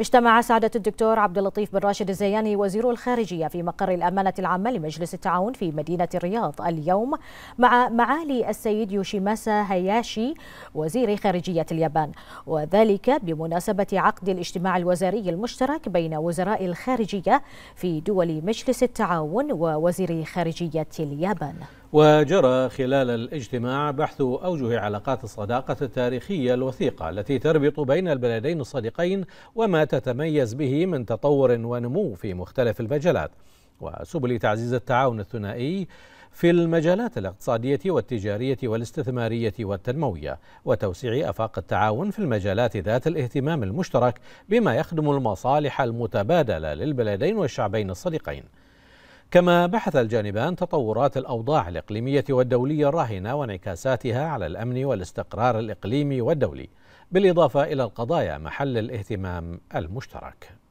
اجتمع سعادة الدكتور عبد اللطيف بن راشد الزياني وزير الخارجية في مقر الأمانة العامة لمجلس التعاون في مدينة الرياض اليوم مع معالي السيد يوشيماسا هياشي وزير خارجية اليابان وذلك بمناسبة عقد الاجتماع الوزاري المشترك بين وزراء الخارجية في دول مجلس التعاون ووزير خارجية اليابان وجرى خلال الاجتماع بحث أوجه علاقات الصداقة التاريخية الوثيقة التي تربط بين البلدين الصديقين وما تتميز به من تطور ونمو في مختلف المجالات وسبل تعزيز التعاون الثنائي في المجالات الاقتصادية والتجارية والاستثمارية والتنموية وتوسيع أفاق التعاون في المجالات ذات الاهتمام المشترك بما يخدم المصالح المتبادلة للبلدين والشعبين الصديقين كما بحث الجانبان تطورات الأوضاع الإقليمية والدولية الراهنة وانعكاساتها على الأمن والاستقرار الإقليمي والدولي بالإضافة إلى القضايا محل الاهتمام المشترك